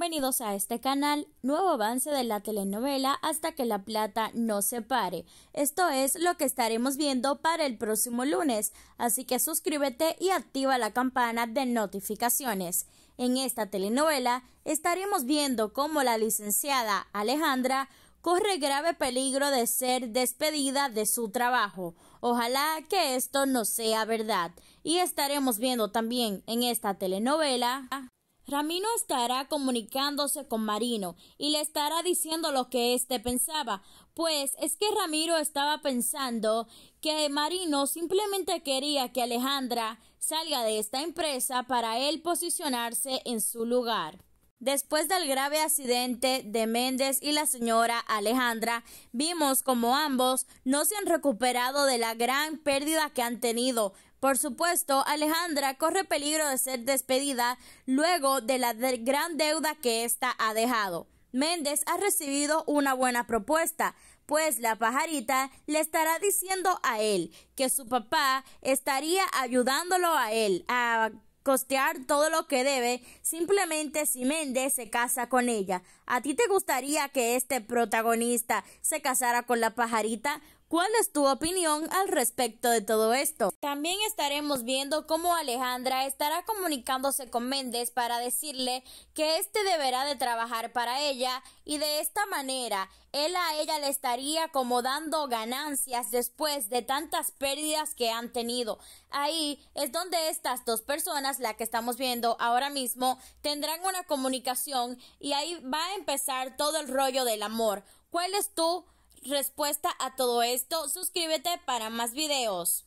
Bienvenidos a este canal, nuevo avance de la telenovela Hasta que la plata no se pare. Esto es lo que estaremos viendo para el próximo lunes, así que suscríbete y activa la campana de notificaciones. En esta telenovela estaremos viendo cómo la licenciada Alejandra corre grave peligro de ser despedida de su trabajo. Ojalá que esto no sea verdad. Y estaremos viendo también en esta telenovela Ramiro estará comunicándose con Marino y le estará diciendo lo que éste pensaba, pues es que Ramiro estaba pensando que Marino simplemente quería que Alejandra salga de esta empresa para él posicionarse en su lugar. Después del grave accidente de Méndez y la señora Alejandra, vimos como ambos no se han recuperado de la gran pérdida que han tenido, por supuesto, Alejandra corre peligro de ser despedida luego de la gran deuda que ésta ha dejado. Méndez ha recibido una buena propuesta, pues la pajarita le estará diciendo a él que su papá estaría ayudándolo a él a costear todo lo que debe simplemente si Méndez se casa con ella. ¿A ti te gustaría que este protagonista se casara con la pajarita? ¿Cuál es tu opinión al respecto de todo esto? También estaremos viendo cómo Alejandra estará comunicándose con Méndez para decirle que éste deberá de trabajar para ella y de esta manera él a ella le estaría como dando ganancias después de tantas pérdidas que han tenido. Ahí es donde estas dos personas, la que estamos viendo ahora mismo, tendrán una comunicación y ahí va a empezar todo el rollo del amor. ¿Cuál es tu respuesta a todo esto, suscríbete para más videos.